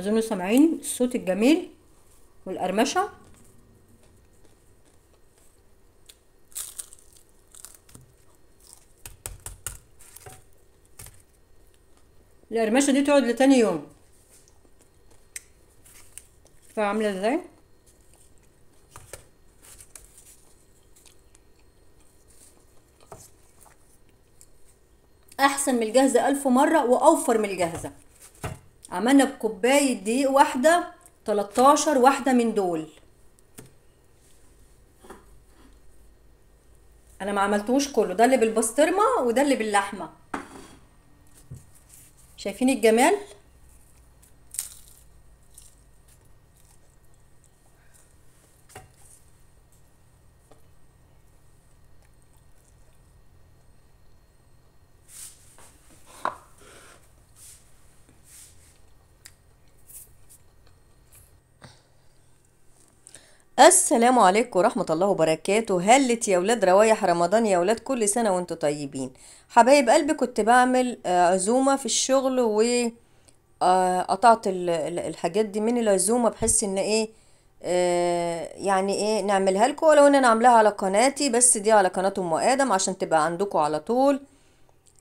اظن سامعين الصوت الجميل والقرمشه القرمشه دي تقعد لتاني يوم فعامله ازاي احسن من الجاهزه الف مره واوفر من الجاهزه عملنا بكوباية دقيق واحدة 13 واحدة من دول انا ما عملتوش كله ده اللي بالبسطرمة وده اللي باللحمة شايفين الجمال؟ السلام عليكم ورحمة الله وبركاته هلت يا ولاد روايح رمضان يا ولاد كل سنة وانتوا طيبين حبايب قلبي كنت بعمل آه، عزومة في الشغل و آه، قطعت الحاجات دي من العزومة بحس ان ايه آه، يعني ايه نعملها لكم ولو ان انا عاملاها على قناتي بس دي على قناة ام ادم عشان تبقى عندكم على طول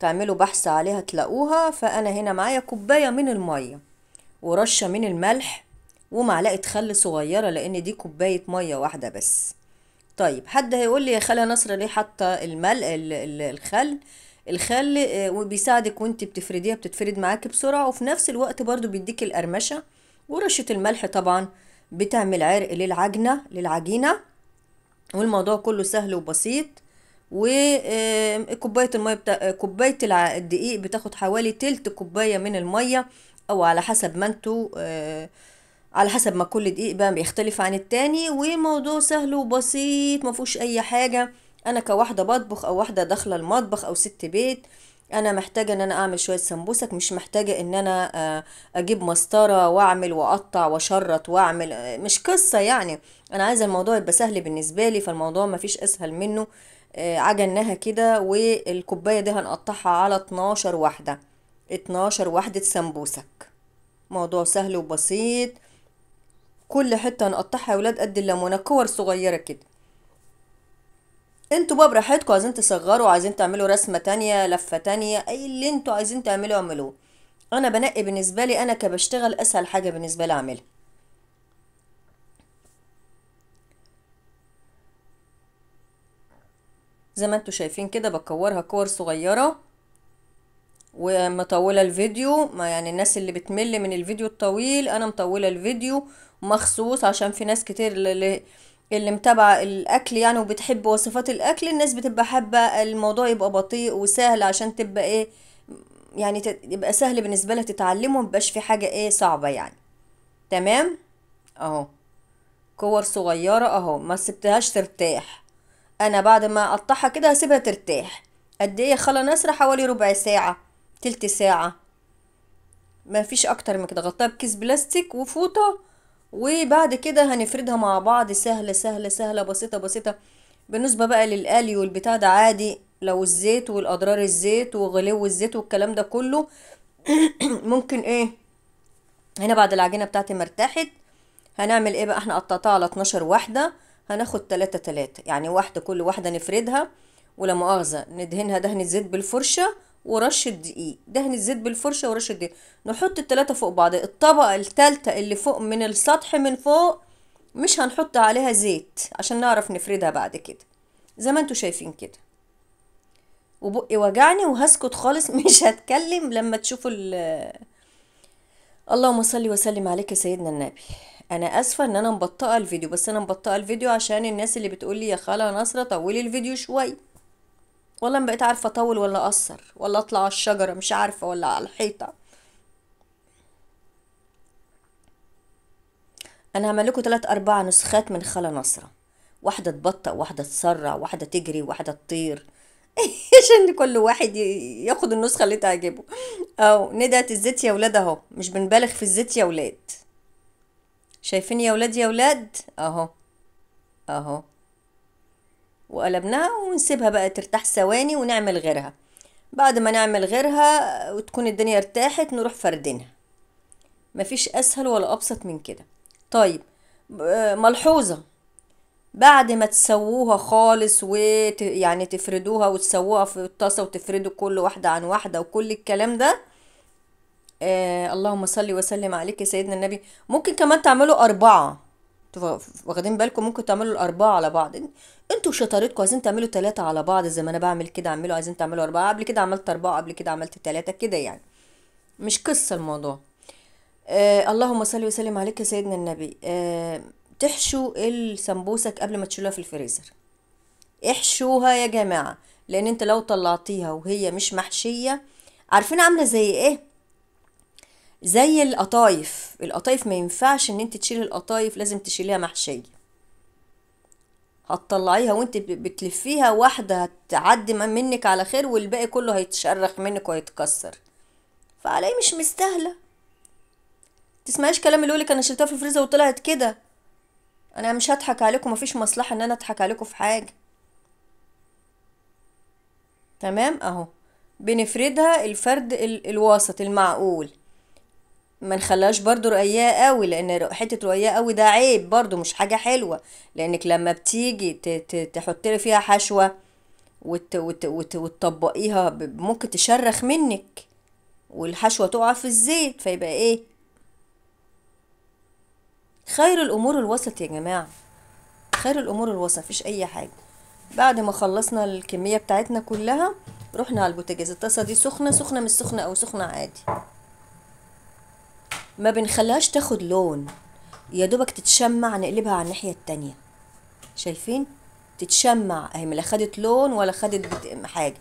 تعملوا بحث عليها تلاقوها فانا هنا معايا كوباية من المية ورشة من الملح ومعلقه خل صغيره لان دي كوبايه ميه واحده بس طيب حد هيقول لي يا خاله نصر ليه حاطه الملء الخل الخل آه، وبيساعدك وانت بتفرديها بتتفرد معاكي بسرعه وفي نفس الوقت برضو بيديك القرمشه ورشه الملح طبعا بتعمل عرق للعجنه للعجينه والموضوع كله سهل وبسيط وكوبايه آه، الميه بتا... كوبايه الدقيق بتاخد حوالي تلت كوبايه من الميه او على حسب ما انتوا آه، على حسب ما كل دقيق بقى بيختلف عن التاني وموضوع سهل وبسيط ما فيهوش اي حاجه انا كواحده بطبخ او واحده داخله المطبخ او ست بيت انا محتاجه ان انا اعمل شويه سمبوسك مش محتاجه ان انا آه، اجيب مسطره واعمل واقطع واشرط واعمل آه، مش قصه يعني انا عايزه الموضوع يبقى سهل بالنسبه لي فالموضوع مفيش اسهل منه آه، عجناها كده والكوبايه دي هنقطعها على 12 واحده 12 واحده سمبوسك موضوع سهل وبسيط كل حتة هنقطعها يا ولاد قد الليمونة كور صغيرة كده انتوا بقى براحتكم عايزين تصغروا عايزين تعملوا رسمة تانية لفة تانية اي اللي انتوا عايزين تعملوه اعملوه انا بنقي بالنسبة لي انا كبشتغل اسهل حاجة بالنسبة لي اعملها زي ما انتوا شايفين كده بكورها كور صغيرة ومطولة الفيديو ما يعني الناس اللي بتمل من الفيديو الطويل انا مطولة الفيديو مخصوص عشان في ناس كتير اللي اللي متابعة الأكل يعني وبتحب وصفات الأكل الناس بتبقى حابة الموضوع يبقى بطيء وسهل عشان تبقى إيه يعني يبقى سهل بالنسبة لها تتعلمه مبقاش في حاجة إيه صعبة يعني تمام أهو كور صغيرة أهو ما سبتهاش ترتاح أنا بعد ما أقطعها كده هسيبها ترتاح قد إيه خلا نسرة حوالي ربع ساعة تلت ساعة مفيش أكتر من كده غطاها بكيس بلاستيك وفوطة وبعد كده هنفردها مع بعض سهلة سهلة سهلة بسيطة بسيطة بالنسبة بقى للقلي والبتاع ده عادي لو الزيت والأضرار الزيت وغلو الزيت والكلام ده كله ممكن ايه هنا بعد العجينة بتاعتي ما ارتاحت هنعمل ايه بقى احنا قطعتها على 12 واحدة هناخد تلاتة تلاتة يعني واحدة كل واحدة نفردها ولا مؤاخذة ندهنها دهنة زيت بالفرشة ورش الدقيق دهن الزيت بالفرشه ورش الدقيق نحط التلاته فوق بعض الطبقه التالته اللي فوق من السطح من فوق مش هنحط عليها زيت عشان نعرف نفردها بعد كده زي ما انتوا شايفين كده وبقي وجعني وهسكت خالص مش هتكلم لما تشوفوا ال اللهم صل وسلم عليك يا سيدنا النبي انا اسفه ان انا مبطئه الفيديو بس انا مبطئه الفيديو عشان الناس اللي بتقول لي يا خاله نصره طولي الفيديو شويه والله ما بقيت عارفه اطول ولا اقصر ولا اطلع على الشجره مش عارفه ولا على الحيطه انا هعمل لكم ثلاث اربع نسخات من خاله نصره واحده تبطأ واحده تسرع واحده تجري واحده تطير عشان كل واحد ياخد النسخه اللي تعجبه او ندعت الزيت يا ولاد اهو مش بنبالغ في الزيت يا ولاد شايفين يا ولاد يا ولاد اهو اهو وقلبناها ونسيبها بقى ترتاح ثواني ونعمل غيرها بعد ما نعمل غيرها وتكون الدنيا ارتاحت نروح فردينها مفيش اسهل ولا ابسط من كده طيب ملحوظه بعد ما تسووها خالص ويعني تفردوها وتسووها في الطاسه وتفردوا كل واحده عن واحده وكل الكلام ده آه اللهم صل وسلم عليك يا سيدنا النبي ممكن كمان تعملوا أربعة انتوا واخدين بالكم ممكن تعملوا الاربعه على بعض انتوا شطارتكم عايزين تعملوا ثلاثه على بعض زي ما انا بعمل كده اعملوا عايزين تعملوا اربعه قبل كده عملت اربعه قبل كده عملت ثلاثه كده يعني مش قصه الموضوع آه اللهم صل وسلم عليك يا سيدنا النبي آه تحشوا السمبوسك قبل ما تشيلوها في الفريزر احشوها يا جماعه لان انت لو طلعتيها وهي مش محشيه عارفين عامله زي ايه زي القطايف القطايف ما ينفعش ان انت تشيل القطايف لازم تشيليها محشيه هتطلعيها وانت بتلفيها واحده هتعدي منك على خير والباقي كله هيتشرخ منك وهيتكسر فعلي مش مستاهله تسمعيش كلام اللي يقولك انا شلتها في الفريزر وطلعت كده انا مش هضحك عليكم مفيش مصلحه ان انا اضحك عليكم في حاجه تمام اهو بنفردها الفرد الوسط المعقول ما نخليهاش برضو رؤية قوي لان حته رؤية قوي ده عيب برضو مش حاجه حلوه لانك لما بتيجي تحط لي فيها حشوه وتطبقيها ممكن تشرخ منك والحشوه تقع في الزيت فيبقى ايه خير الامور الوسط يا جماعه خير الامور الوسط مفيش اي حاجه بعد ما خلصنا الكميه بتاعتنا كلها رحنا على البوتاجاز الطاسه دي سخنه سخنه مش سخنه او سخنه عادي ما بنخليهاش تاخد لون يا دوبك تتشمع نقلبها على الناحية التانية شايفين تتشمع اهي لا خدت لون ولا خدت حاجة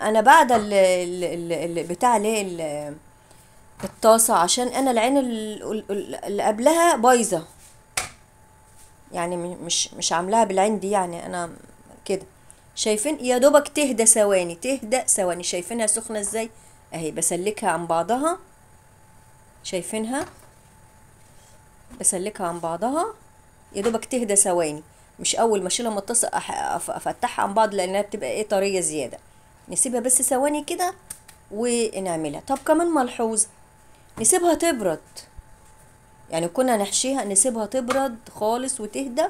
انا بعد بتاع ليه الطاسة عشان انا العين اللي قبلها بايظة يعني مش مش عاملاها بالعين دي يعني انا كده شايفين يا دوبك تهدى ثواني تهدى ثواني شايفينها سخنة ازاي اهي بسلكها عن بعضها شايفينها بسلكها عن بعضها يا دوبك تهدى ثواني مش اول ما اشيلها متصق افتحها عن بعض لانها بتبقى ايه طريه زياده نسيبها بس ثواني كده ونعملها طب كمان ملحوظ نسيبها تبرد يعني كنا نحشيها نسيبها تبرد خالص وتهدى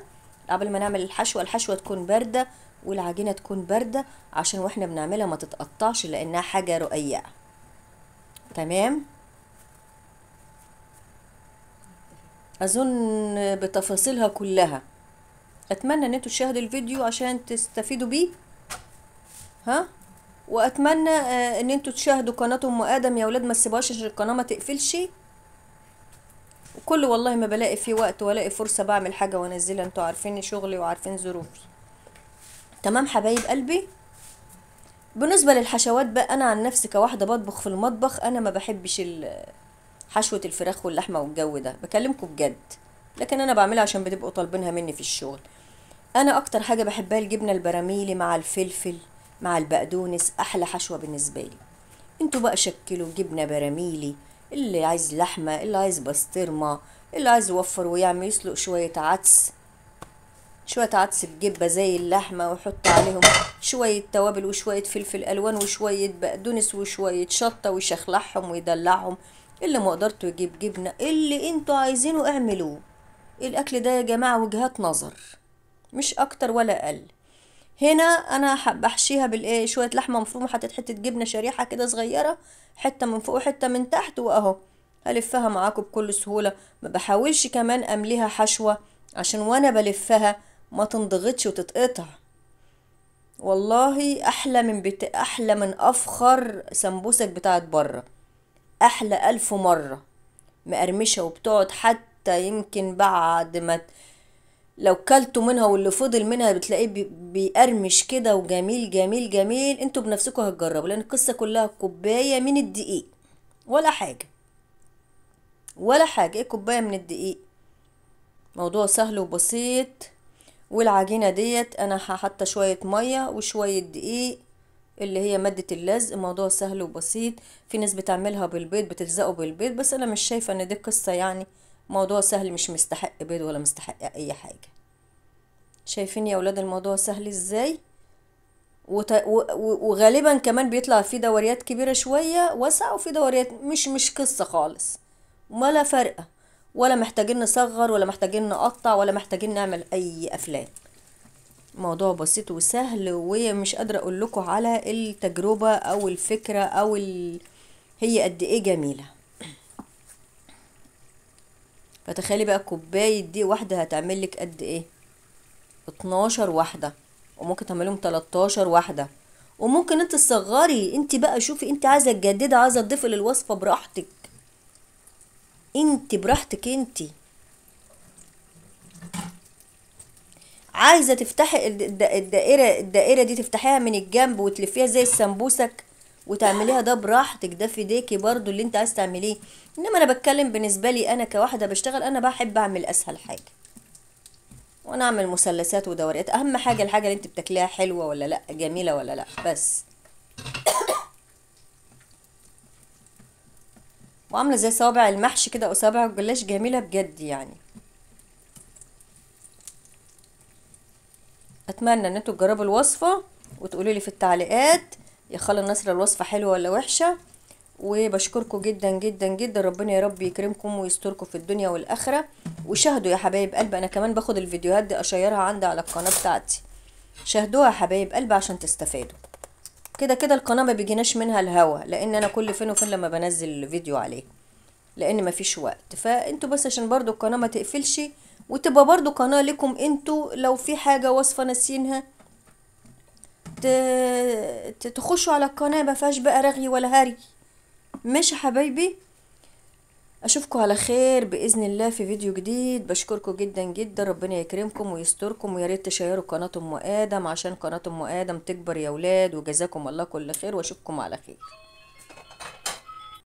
قبل ما نعمل الحشوه الحشوه تكون بارده والعجينه تكون بارده عشان واحنا بنعملها ما تتقطعش لانها حاجه رقيقه تمام اظن بتفاصيلها كلها اتمنى ان انتوا تشاهدوا الفيديو عشان تستفيدوا بيه ها واتمنى آه، ان انتوا تشاهدوا قناه ام ادم يا ولاد ما تسيبوهاش عشان القناه ما تقفلش وكل والله ما بلاقي فيه وقت ولاقي فرصه بعمل حاجه وانزلها انتوا عارفين شغلي وعارفين ظروفي تمام حبايب قلبي بالنسبه للحشوات بقى انا عن نفسي كواحده بطبخ في المطبخ انا ما بحبش حشوه الفراخ واللحمه والجو ده بكلمكم بجد لكن انا بعملها عشان بتبقوا طالبينها مني في الشغل انا اكتر حاجه بحبها الجبنه البراميلي مع الفلفل مع البقدونس احلى حشوه بالنسبه لي انتوا بقى شكلوا جبنه براميلي اللي عايز لحمه اللي عايز بسطرمه اللي عايز يوفر ويعمل يسلق شويه عدس شويه عدس بجبه زي اللحمه ويحط عليهم شويه توابل وشويه فلفل الوان وشويه بقدونس وشويه شطه ويشخلحهم ويدلعهم اللي ما قدرت جبنه اللي انتوا عايزينه اعملوه الاكل ده يا جماعه وجهات نظر مش اكتر ولا اقل هنا انا بحشيها بالايه شويه لحمه مفرومه حطيت حته جبنه شريحه كده صغيره حته من فوق وحته من تحت واهو هلفها معاكم بكل سهوله ما بحاولش كمان امليها حشوه عشان وانا بلفها ما تنضغطش وتتقطع والله احلى من بت... احلى من افخر سمبوسك بتاعت بره أحلى ألف مرة مقرمشة وبتقعد حتى يمكن بعد ما لو كلتوا منها واللي فضل منها بتلاقيه بيقرمش كده وجميل جميل جميل انتوا بنفسكم هتجربوا لان القصه كلها كوبايه من الدقيق ولا حاجه ولا حاجه ايه كوبايه من الدقيق موضوع سهل وبسيط والعجينه ديت انا هحط شويه ميه وشويه دقيق اللي هي مادة اللزق موضوع سهل وبسيط في ناس بتعملها بالبيض بتلزقه بالبيض بس أنا مش شايفة إن دي قصة يعني موضوع سهل مش مستحق بيض ولا مستحق أي حاجة شايفين يا ولاد الموضوع سهل إزاي وت... و... وغالبا كمان بيطلع فيه دوريات كبيرة شوية واسعة وفي دوريات مش مش قصة خالص ولا فارقة ولا محتاجين نصغر ولا محتاجين نقطع ولا محتاجين نعمل أي أفلام موضوع بسيط وسهل ومش قادرة اقول لكم على التجربة او الفكرة او ال... هي قد ايه جميلة فتخيلي بقى كوباية دي واحدة هتعمل لك قد ايه 12 واحدة وممكن تعملهم 13 واحدة وممكن انت تصغري انت بقى شوفي انت عايزة تجددي عايزة تضيفي للوصفة براحتك انت براحتك انتي عايزه تفتحي الدائره الدائره دي تفتحيها من الجنب وتلفيها زي السمبوسك وتعمليها ده براحتك ده في ايديكي برضو اللي انت عايز تعمليه انما انا بتكلم بالنسبه لي انا كواحده بشتغل انا بحب اعمل اسهل حاجه وانا اعمل مثلثات ودوريات اهم حاجه الحاجه اللي انت بتاكليها حلوه ولا لا جميله ولا لا بس وعامله زي صوابع المحشي كده او صوابع الجلاش جميله بجد يعني اتمنى ان انتوا تجربوا الوصفه وتقولوا لي في التعليقات يا خاله نصر الوصفه حلوه ولا وحشه وبشكركم جدا جدا جدا ربنا يا رب يكرمكم ويستركم في الدنيا والاخره وشاهدوا يا حبايب قلب انا كمان باخد الفيديوهات دي اشيرها عندي على القناه بتاعتي شاهدوها يا حبايب قلب عشان تستفادوا كده كده القناه ما بيجيناش منها الهوا لان انا كل فين وفين لما بنزل فيديو عليه لان مفيش وقت فانتوا بس عشان برضو القناه ما تقفلش وتبقى برضو قناة لكم انتوا لو في حاجة وصفة ناسينها تخشوا على القناة مفيهاش بقى رغي ولا هري ماشي حبايبي اشوفكم على خير باذن الله في فيديو جديد بشكركم جدا جدا ربنا يكرمكم ويستركم ويا ريت تشيروا قناه ام ادم عشان قناه ام ادم تكبر يا ولاد وجزاكم الله كل خير واشوفكم على خير